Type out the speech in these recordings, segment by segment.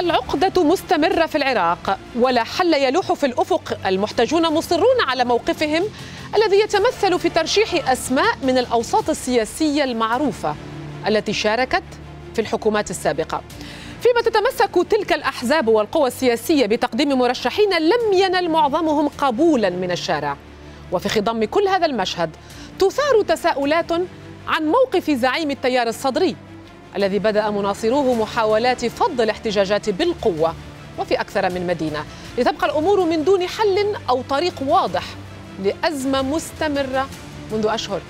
العقدة مستمرة في العراق ولا حل يلوح في الأفق المحتجون مصرون على موقفهم الذي يتمثل في ترشيح أسماء من الأوساط السياسية المعروفة التي شاركت في الحكومات السابقة فيما تتمسك تلك الأحزاب والقوى السياسية بتقديم مرشحين لم ينل معظمهم قبولا من الشارع وفي خضم كل هذا المشهد تثار تساؤلات عن موقف زعيم التيار الصدري الذي بدأ مناصروه محاولات فض الاحتجاجات بالقوة وفي أكثر من مدينة لتبقى الأمور من دون حل أو طريق واضح لأزمة مستمرة منذ أشهر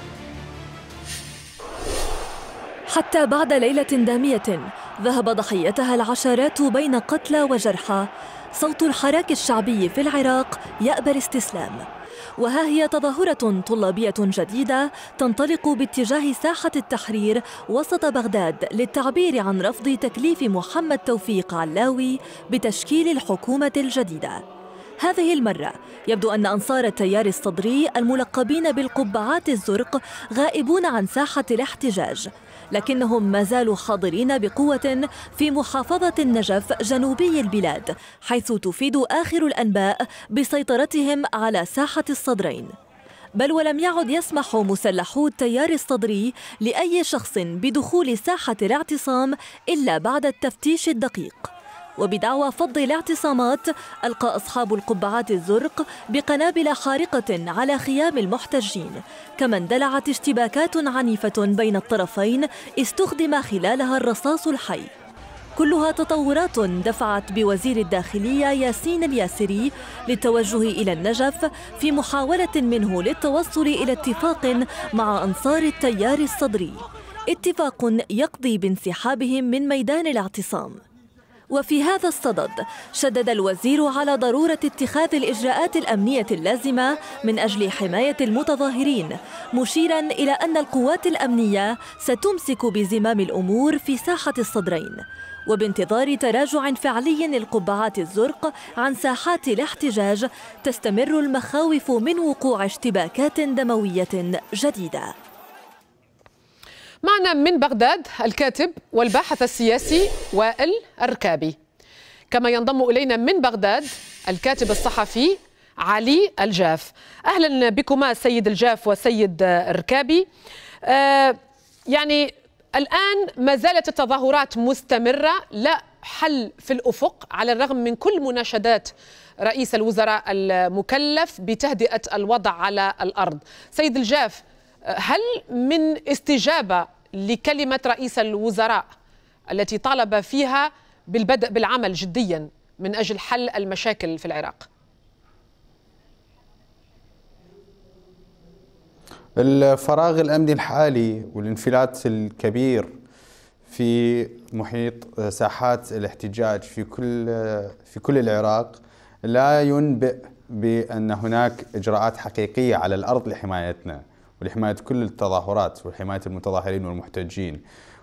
حتى بعد ليلة دامية ذهب ضحيتها العشرات بين قتلى وجرحى صوت الحراك الشعبي في العراق يأبى الاستسلام وها هي تظاهرة طلابية جديدة تنطلق باتجاه ساحة التحرير وسط بغداد للتعبير عن رفض تكليف محمد توفيق علاوي بتشكيل الحكومة الجديدة هذه المرة يبدو أن أنصار التيار الصدري الملقبين بالقبعات الزرق غائبون عن ساحة الاحتجاج لكنهم ما زالوا حاضرين بقوة في محافظة النجف جنوبي البلاد حيث تفيد آخر الأنباء بسيطرتهم على ساحة الصدرين بل ولم يعد يسمح مسلحو التيار الصدري لأي شخص بدخول ساحة الاعتصام إلا بعد التفتيش الدقيق وبدعوى فض الاعتصامات ألقى أصحاب القبعات الزرق بقنابل حارقة على خيام المحتجين كما اندلعت اشتباكات عنيفة بين الطرفين استخدم خلالها الرصاص الحي كلها تطورات دفعت بوزير الداخلية ياسين الياسري للتوجه إلى النجف في محاولة منه للتوصل إلى اتفاق مع أنصار التيار الصدري اتفاق يقضي بانسحابهم من ميدان الاعتصام وفي هذا الصدد شدد الوزير على ضرورة اتخاذ الإجراءات الأمنية اللازمة من أجل حماية المتظاهرين مشيرا إلى أن القوات الأمنية ستمسك بزمام الأمور في ساحة الصدرين وبانتظار تراجع فعلي للقبعات الزرق عن ساحات الاحتجاج تستمر المخاوف من وقوع اشتباكات دموية جديدة معنا من بغداد الكاتب والباحث السياسي وائل الركابي كما ينضم إلينا من بغداد الكاتب الصحفي علي الجاف أهلا بكما سيد الجاف وسيد الركابي آه يعني الآن ما زالت التظاهرات مستمرة لا حل في الأفق على الرغم من كل مناشدات رئيس الوزراء المكلف بتهدئة الوضع على الأرض سيد الجاف هل من استجابة لكلمة رئيس الوزراء التي طالب فيها بالبدء بالعمل جديا من أجل حل المشاكل في العراق الفراغ الأمني الحالي والانفلات الكبير في محيط ساحات الاحتجاج في كل في كل العراق لا ينبئ بأن هناك إجراءات حقيقية على الأرض لحمايتنا ولحماية كل التظاهرات وحماية المتظاهرين والمحتجين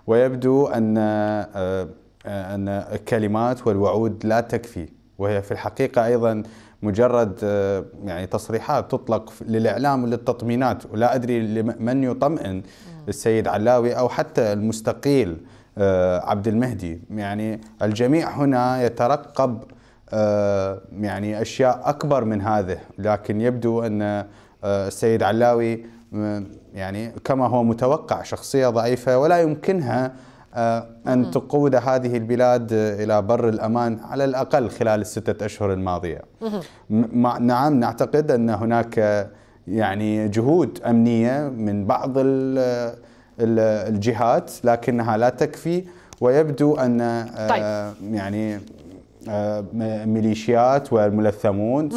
ويبدو أن آه، أن الكلمات والوعود لا تكفي وهي في الحقيقة أيضا مجرد آه، يعني تصريحات تطلق للإعلام وللتطمينات ولا أدري من يطمئن السيد علاوي أو حتى المستقيل آه، عبد المهدي يعني الجميع هنا يترقب يعني أشياء أكبر من هذه لكن يبدو أن السيد علاوي يعني كما هو متوقع شخصية ضعيفة ولا يمكنها آه، أن تقود هذه البلاد إلى بر الأمان على الأقل خلال الستة أشهر الماضية نعم نعتقد أن هناك يعني جهود أمنية من بعض الجهات لكنها لا تكفي ويبدو أن آه، طيب. يعني آه، ميليشيات والملثمون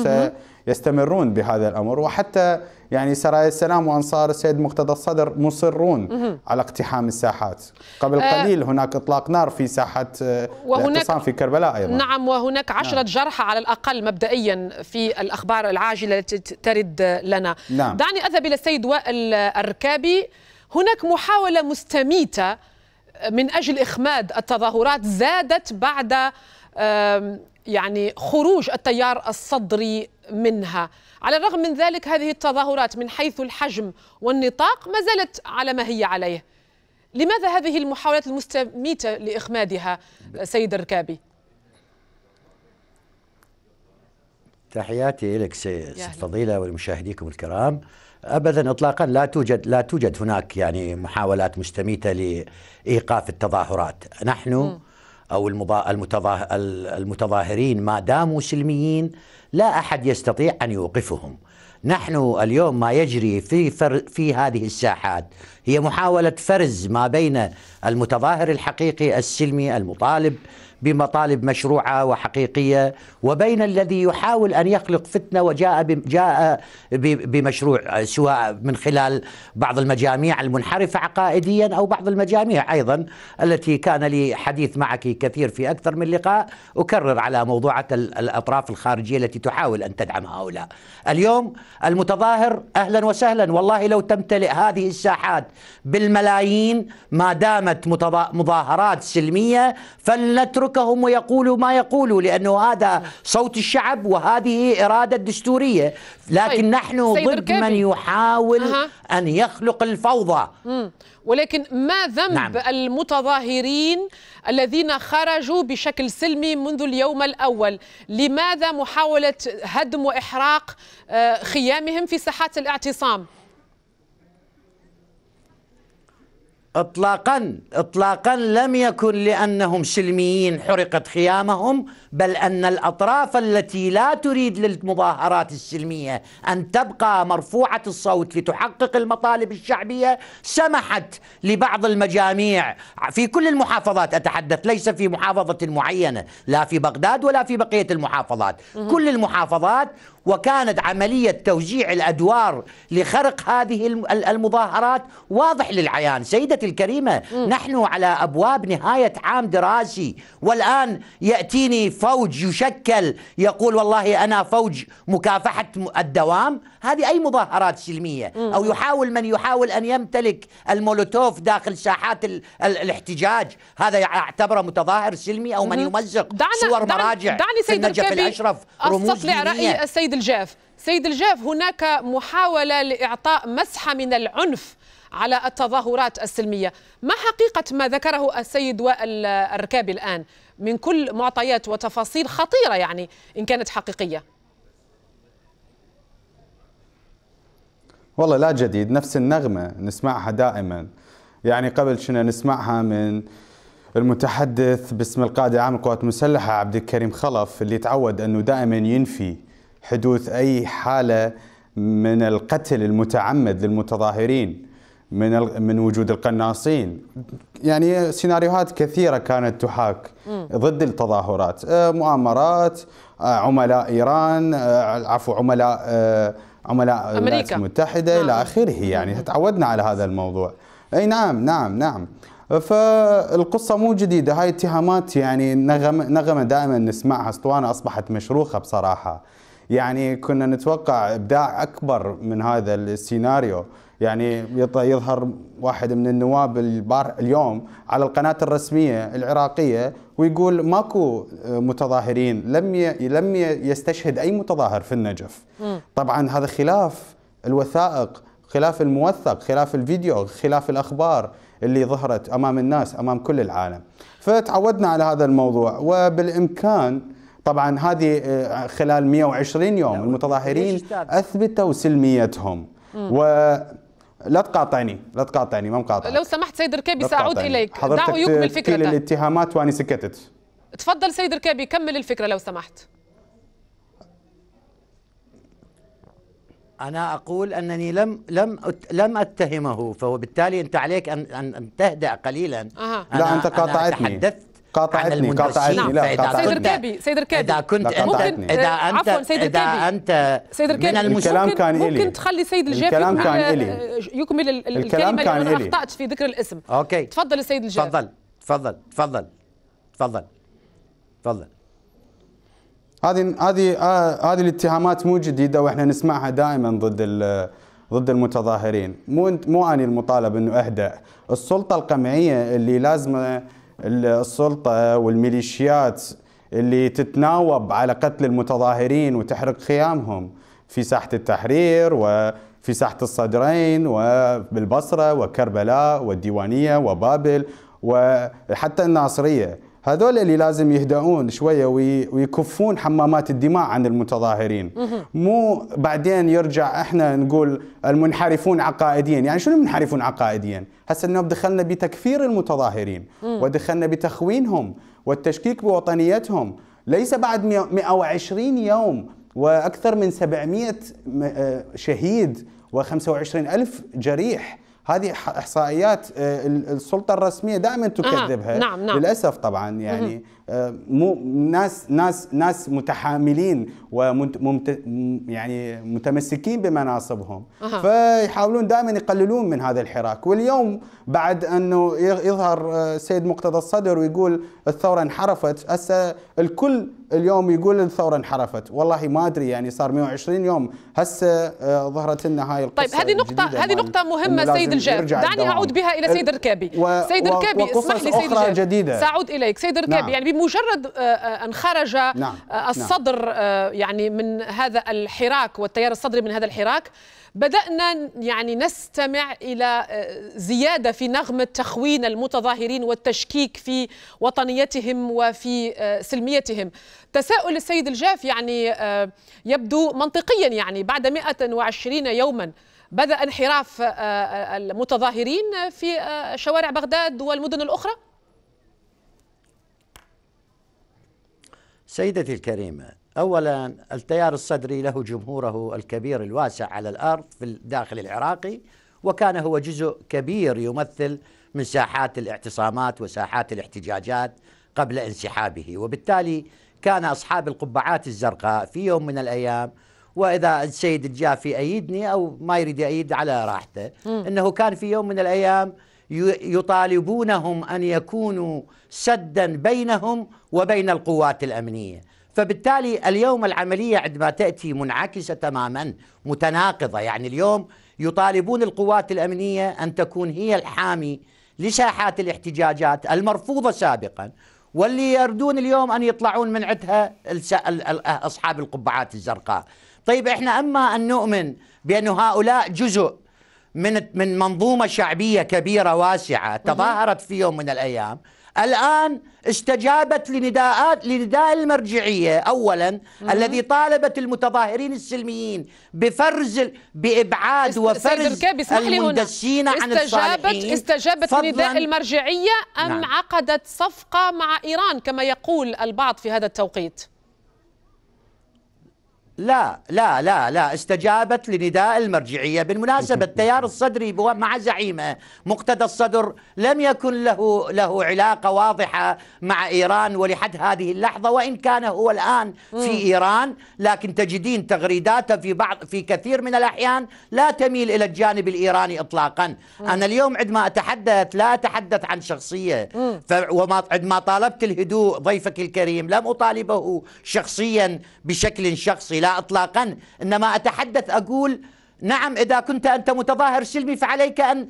سيستمرون بهذا الأمر وحتى يعني سرايا السلام وانصار السيد مقتدى الصدر مصرون على اقتحام الساحات قبل آه، قليل هناك اطلاق نار في ساحه آه، وهناك في كربلاء ايضا نعم وهناك نعم. عشرة نعم. جرحى على الاقل مبدئيا في الاخبار العاجله التي ترد لنا نعم. دعني اذهب الى السيد وائل الركابي هناك محاوله مستميته من اجل اخماد التظاهرات زادت بعد يعني خروج التيار الصدري منها على الرغم من ذلك هذه التظاهرات من حيث الحجم والنطاق ما زالت على ما هي عليه لماذا هذه المحاولات المستميتة لإخمادها سيد الركابي؟ تحياتي لك سيد فضيلة ولمشاهديكم الكرام ابدا اطلاقا لا توجد لا توجد هناك يعني محاولات مستميته لايقاف التظاهرات نحن م. أو المتظاهرين ما داموا سلميين لا أحد يستطيع أن يوقفهم نحن اليوم ما يجري في, فر في هذه الساحات هي محاولة فرز ما بين المتظاهر الحقيقي السلمي المطالب بمطالب مشروعه وحقيقيه وبين الذي يحاول ان يخلق فتنه وجاء جاء بمشروع سواء من خلال بعض المجاميع المنحرفه عقائديا او بعض المجاميع ايضا التي كان لي حديث معك كثير في اكثر من لقاء اكرر على موضوعه الاطراف الخارجيه التي تحاول ان تدعم هؤلاء. اليوم المتظاهر اهلا وسهلا والله لو تمتلئ هذه الساحات بالملايين ما دامت مظاهرات سلميه فلنترك يتركهم ويقولوا ما يقولوا لأنه هذا صوت الشعب وهذه إرادة دستورية لكن طيب. نحن ضد من يحاول أه. أن يخلق الفوضى مم. ولكن ما ذنب نعم. المتظاهرين الذين خرجوا بشكل سلمي منذ اليوم الأول لماذا محاولة هدم وإحراق آه، خيامهم في ساحات الاعتصام اطلاقا اطلاقا لم يكن لانهم سلميين حرقت خيامهم بل ان الاطراف التي لا تريد للمظاهرات السلميه ان تبقى مرفوعه الصوت لتحقق المطالب الشعبيه سمحت لبعض المجاميع في كل المحافظات اتحدث ليس في محافظه معينه لا في بغداد ولا في بقيه المحافظات كل المحافظات وكانت عملية توزيع الأدوار لخرق هذه المظاهرات واضح للعيان سيدتي الكريمة م. نحن على أبواب نهاية عام دراسي والآن يأتيني فوج يشكل يقول والله أنا فوج مكافحة الدوام هذه أي مظاهرات سلمية م. أو يحاول من يحاول أن يمتلك المولوتوف داخل ساحات ال ال الاحتجاج هذا يعتبره متظاهر سلمي أو من يمزق صور دعنا مراجع دعني سيد في النجف الأشرف رموز لي رأي السيد سيد الجاف سيد الجاف هناك محاولة لإعطاء مسحة من العنف على التظاهرات السلمية ما حقيقة ما ذكره السيد وائل الركابي الآن من كل معطيات وتفاصيل خطيرة يعني إن كانت حقيقية والله لا جديد نفس النغمة نسمعها دائما يعني قبل شنا نسمعها من المتحدث باسم القائد العام للقوات المسلحة عبد الكريم خلف اللي تعود أنه دائما ينفي حدوث أي حالة من القتل المتعمد للمتظاهرين من من وجود القناصين يعني سيناريوهات كثيره كانت تحاك ضد التظاهرات آه، مؤامرات آه، عملاء ايران آه، عفوا عملاء عملاء الولايات المتحده نعم. الى اخره يعني تعودنا على هذا الموضوع اي نعم نعم نعم فالقصة مو جديدة هاي اتهامات يعني نغمة, نغمة دائما نسمعها اسطوانة أصبحت مشروخة بصراحة يعني كنا نتوقع ابداع اكبر من هذا السيناريو يعني يظهر واحد من النواب البار اليوم على القناه الرسميه العراقيه ويقول ماكو آه، متظاهرين لم لم يستشهد اي متظاهر في النجف طبعا هذا خلاف الوثائق خلاف الموثق خلاف الفيديو خلاف الأخبار اللي ظهرت أمام الناس أمام كل العالم فتعودنا على هذا الموضوع وبالإمكان طبعا هذه آه، خلال 120 يوم المتظاهرين اثبتوا سلميتهم و لا تقاطعني لا تقاطعني ما مقاطع لو سمحت سيد ركابي ساعود اليك دعوه يكمل الفكره ده. الاتهامات واني سكتت تفضل سيد ركابي كمل الفكره لو سمحت انا اقول انني لم لم لم اتهمه فبالتالي انت عليك ان ان, أن تهدأ قليلا أه. لا انت قاطعتني أنا قاطعتني قاطعتني نعم. لا قاطعتني سيد ركابي سيد ركابي اذا كنت ممكن اذا انت عفوا سيد ركابي اذا انت سيد ركابي من الكلام كان الي ممكن تخلي سيد الجافي الكلام كان الي آه، يكمل الكلام كان الي اخطات في ذكر الاسم اوكي تفضل السيد الجافي تفضل تفضل تفضل تفضل تفضل هذه هذه آه، هذه الاتهامات مو جديده واحنا نسمعها دائما ضد ضد المتظاهرين مو مو اني المطالب انه اهدأ السلطه القمعيه اللي لازمه السلطة والميليشيات اللي تتناوب على قتل المتظاهرين وتحرق خيامهم في ساحة التحرير وفي ساحة الصدرين وبالبصرة وكربلاء والديوانية وبابل وحتى الناصرية هذول اللي لازم يهدؤون شويه ويكفون حمامات الدماء عن المتظاهرين مو بعدين يرجع احنا نقول المنحرفون عقائديا يعني شنو المنحرفون عقائديا هسه انه دخلنا بتكفير المتظاهرين ودخلنا بتخوينهم والتشكيك بوطنيتهم ليس بعد 120 يوم واكثر من 700 آه، شهيد و25 الف جريح هذه احصائيات آه، السلطه الرسميه دائما تكذبها آه. نعم نعم. للاسف طبعا يعني آه، مو ناس ناس ناس متحاملين وممت يعني متمسكين بمناصبهم آه. فيحاولون دائما يقللون من هذا الحراك واليوم بعد انه يظهر آه، سيد مقتدى الصدر ويقول الثوره انحرفت هسه الكل اليوم يقول الثوره انحرفت والله ما ادري يعني صار 120 يوم هسه آه، ظهرت لنا هاي طيب، القصه طيب هذه نقطه هذه نقطه مهمه سيد الجاب دعني اعود بها الى سيد الركابي و... سيد الركابي و... اسمح لي سيد الجاب جديدة. ساعود اليك سيد الركابي نعم. يعني بمجرد آه، آه، ان خرج نعم. نعم. الصدر نعم. يعني من هذا الحراك والتيار الصدري من هذا الحراك بدأنا يعني نستمع إلى زيادة في نغمة تخوين المتظاهرين والتشكيك في وطنيتهم وفي سلميتهم تساؤل السيد الجاف يعني آه، يبدو منطقيا يعني بعد 120 يوما بدأ انحراف آه، آه، المتظاهرين في شوارع بغداد والمدن الأخرى؟ سيدتي الكريمة أولا التيار الصدري له جمهوره الكبير الواسع على الأرض في الداخل العراقي وكان هو جزء كبير يمثل من ساحات الاعتصامات وساحات الاحتجاجات قبل انسحابه وبالتالي كان أصحاب القبعات الزرقاء في يوم من الأيام وإذا السيد الجافي أيدني أو ما يريد يأيد على راحته أنه كان في يوم من الأيام يطالبونهم أن يكونوا سدا بينهم وبين القوات الأمنية فبالتالي اليوم العملية عندما تأتي منعكسة تماما متناقضة يعني اليوم يطالبون القوات الأمنية أن تكون هي الحامي لساحات الاحتجاجات المرفوضة سابقا واللي يردون اليوم أن يطلعون من عندها أصحاب القبعات الزرقاء طيب إحنا أما أن نؤمن بأن هؤلاء جزء من من منظومة شعبية كبيرة واسعة تظاهرت في يوم من الأيام الآن استجابت لنداءات لنداء المرجعية أولا مم. الذي طالبت المتظاهرين السلميين بفرز بإبعاد وفرز المندسين عن الصالحين استجابت فضلاً... لنداء المرجعية أم نعم. عقدت صفقة مع إيران كما يقول البعض في هذا التوقيت لا لا لا لا استجابت لنداء المرجعية بالمناسبة التيار الصدري مع زعيمه مقتدى الصدر لم يكن له له علاقة واضحة مع إيران ولحد هذه اللحظة وإن كان هو الآن في إيران لكن تجدين تغريداته في بعض في كثير من الأحيان لا تميل إلى الجانب الإيراني إطلاقا أنا اليوم عندما أتحدث لا أتحدث عن شخصية وما عندما طالبت الهدوء ضيفك الكريم لم أطالبه شخصيا بشكل شخصي لا اطلاقا انما اتحدث اقول نعم اذا كنت انت متظاهر سلمي فعليك ان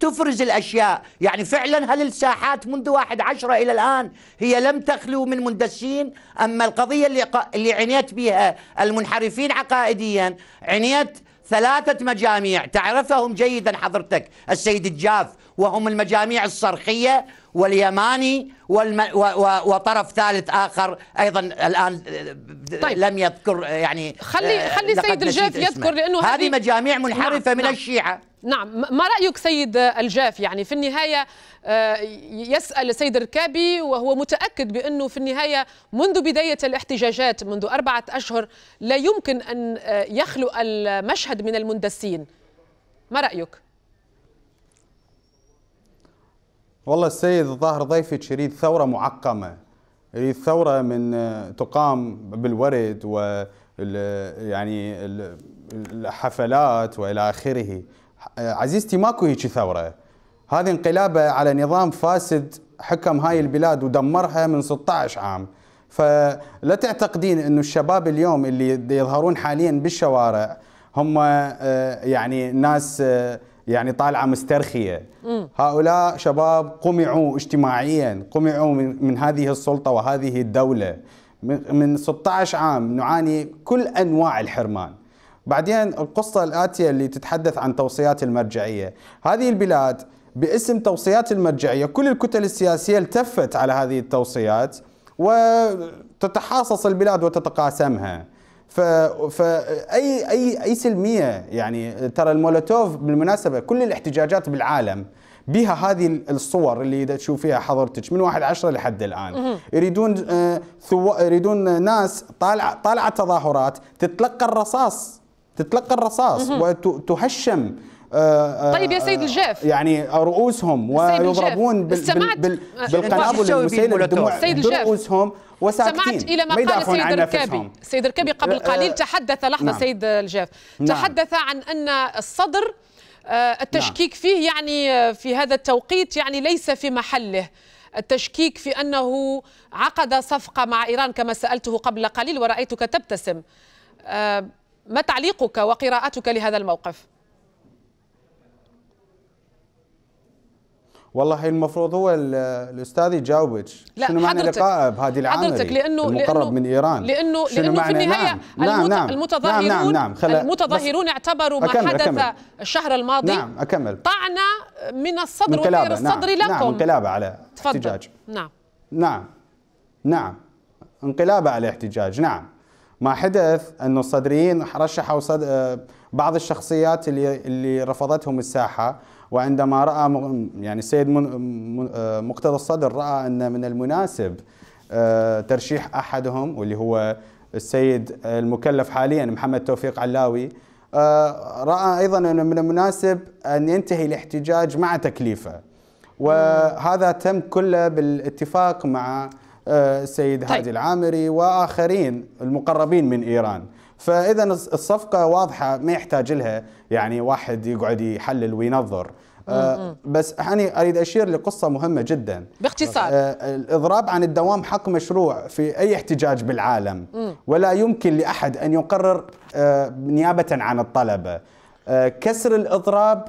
تفرز الأشياء يعني فعلا هل الساحات منذ واحد عشرة إلى الآن هي لم تخلو من مندسين أما القضية اللي, اللي عنيت بها المنحرفين عقائديا عنيت ثلاثة مجاميع تعرفهم جيدا حضرتك السيد الجاف وهم المجاميع الصرخية واليماني والم... و... و... وطرف ثالث آخر أيضا الآن طيب. لم يذكر يعني خلي, آه، خلي سيد الجاف يذكر لأنه هذه, هذه مجاميع نعم، منحرفة نعم. من نعم. الشيعة نعم ما رأيك سيد الجاف يعني في النهاية آه، يسأل السيد الركابي وهو متأكد بأنه في النهاية منذ بداية الاحتجاجات منذ أربعة أشهر لا يمكن أن آه، يخلو المشهد من المندسين ما رأيك؟ والله السيد الظاهر ضيفك يريد ثورة معقمة يريد ثورة من آه، تقام بالورد و يعني الحفلات والى اخره آه، عزيزتي ماكو هيك ثوره هذه انقلابه على نظام فاسد حكم هاي البلاد ودمرها من 16 عام فلا تعتقدين انه الشباب اليوم اللي يظهرون حاليا بالشوارع هم آه، يعني ناس يعني طالعه مسترخيه هؤلاء شباب قمعوا اجتماعيا قمعوا من, من هذه السلطه وهذه الدوله من 16 عام نعاني كل انواع الحرمان بعدين القصه الاتيه اللي تتحدث عن توصيات المرجعيه هذه البلاد باسم توصيات المرجعيه كل الكتل السياسيه التفت على هذه التوصيات وتتحاصص البلاد وتتقاسمها ف... فاي اي اي سلميه يعني ترى المولوتوف بالمناسبه كل الاحتجاجات بالعالم بها هذه الصور اللي اذا تشوفيها حضرتك من واحد عشرة لحد الان يريدون آه ثو... يريدون ناس طالعه طالعه تظاهرات تتلقى الرصاص تتلقى الرصاص وتهشم آه،, آه طيب يا سيد الجيف يعني رؤوسهم ويضربون بال بال بالقنابل المسيله الدموع برؤوسهم وساكتين سمعت الى ما قال السيد الركابي السيد الركابي قبل قليل آه، تحدث لحظه نعم. سيد الجاف نعم. تحدث عن ان الصدر آه، التشكيك نعم. فيه يعني آه، في هذا التوقيت يعني ليس في محله التشكيك في انه عقد صفقه مع ايران كما سالته قبل قليل ورايتك تبتسم ما تعليقك وقراءتك لهذا الموقف والله المفروض هو الاستاذ يجاوبك شنو معنى لقاء بهذه العامله حضرتك لانه المقرب من ايران لانه لانه في النهايه نعم،, نعم المت... نعم المتظاهرون نعم نعم خل... المتظاهرون اعتبروا ما أكمل حدث أكمل الشهر الماضي نعم اكمل طعنا من الصدر من وغير نعم، الصدر نعم لكم نعم انقلابه على احتجاج نعم نعم نعم انقلابه على احتجاج نعم ما حدث انه الصدريين رشحوا صد... آه، بعض الشخصيات اللي اللي رفضتهم الساحه وعندما راى يعني السيد آه، مقتدى الصدر راى ان من المناسب آه، ترشيح احدهم واللي هو السيد المكلف حاليا محمد توفيق علاوي آه، راى ايضا ان من المناسب ان ينتهي الاحتجاج مع تكليفه وهذا تم كله بالاتفاق مع السيد طيب. هادي العامري واخرين المقربين من ايران فاذا الصفقه واضحه ما يحتاج لها يعني واحد يقعد يحلل وينظر آه بس أنا أريد أشير لقصة مهمة جدا باختصار آه الإضراب عن الدوام حق مشروع في أي احتجاج بالعالم ولا يمكن لأحد أن يقرر آه نيابة عن الطلبة آه، كسر الإضراب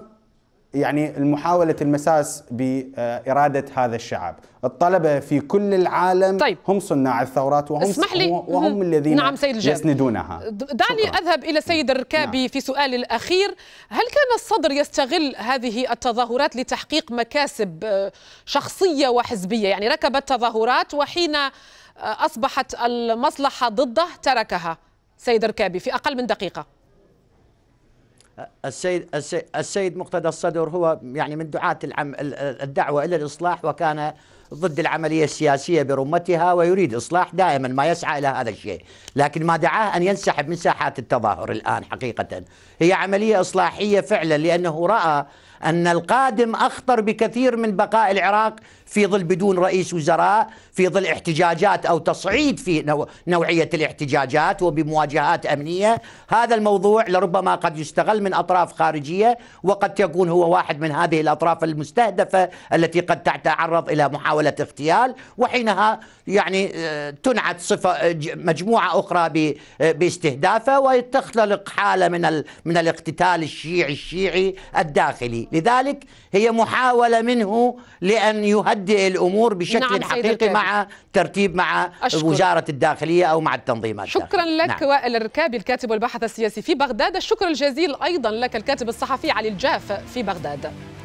يعني محاولة المساس بإرادة هذا الشعب الطلبة في كل العالم طيب. هم صناع الثورات وهم اسمح لي. وهم الذين نعم سيد يسندونها دعني شكرا. أذهب إلى سيد الركابي نعم. في سؤال الأخير هل كان الصدر يستغل هذه التظاهرات لتحقيق مكاسب آه، شخصية وحزبية يعني ركب التظاهرات وحين آه، أصبحت المصلحة ضده تركها سيد الركابي في أقل من دقيقة السيد السيد مقتدى الصدر هو يعني من دعاة العم الدعوة إلى الإصلاح وكان ضد العملية السياسية برمتها ويريد إصلاح دائما ما يسعى إلى هذا الشيء لكن ما دعاه أن ينسحب من ساحات التظاهر الآن حقيقة هي عملية إصلاحية فعلا لأنه رأى أن القادم أخطر بكثير من بقاء العراق في ظل بدون رئيس وزراء في ظل احتجاجات أو تصعيد في نوعية الاحتجاجات وبمواجهات أمنية هذا الموضوع لربما قد يستغل من أطراف خارجية وقد يكون هو واحد من هذه الأطراف المستهدفة التي قد تتعرض إلى محاولة اغتيال وحينها يعني آه، تنعت صفة آه، مجموعة أخرى آه، باستهدافه وتخلق حالة من من الاقتتال الشيعي الشيعي الداخلي لذلك هي محاولة منه لأن يهدئ الأمور بشكل نعم حقيقي مع ترتيب مع أشكر. وزارة الداخلية أو مع التنظيمات شكرا لك نعم. وائل الركابي الكاتب والباحث السياسي في بغداد الشكر الجزيل أيضا لك الكاتب الصحفي علي الجاف في بغداد